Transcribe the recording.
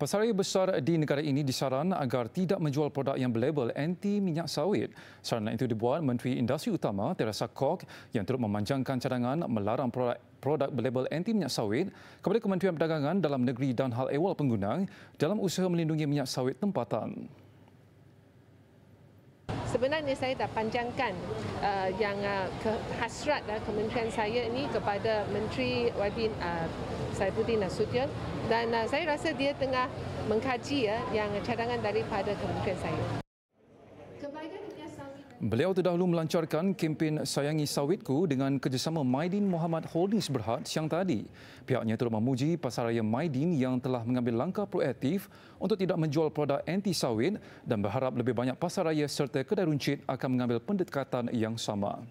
Pesaraya besar di negara ini disaran agar tidak menjual produk yang berlabel anti minyak sawit. Saran itu dibuat Menteri Industri Utama Teresa Kok yang turut memanjangkan cadangan melarang produk produk berlabel anti minyak sawit kepada Kementerian Perdagangan dalam negeri dan hal ehwal pengguna dalam usaha melindungi minyak sawit tempatan sebenarnya saya dah panjangkan uh, yang uh, ke hasrat uh, kementerian saya ini kepada Menteri YB uh, Saifuddin Nasution dan uh, saya rasa dia tengah mengkaji uh, yang cadangan daripada kementerian saya. Kepada Beliau terdahulu melancarkan kempen Sayangi Sawitku dengan kerjasama Maidin Muhammad Holdings Berhad siang tadi. Pihaknya turut memuji pasaraya Maidin yang telah mengambil langkah proaktif untuk tidak menjual produk anti sawit dan berharap lebih banyak pasaraya serta kedai runcit akan mengambil pendekatan yang sama.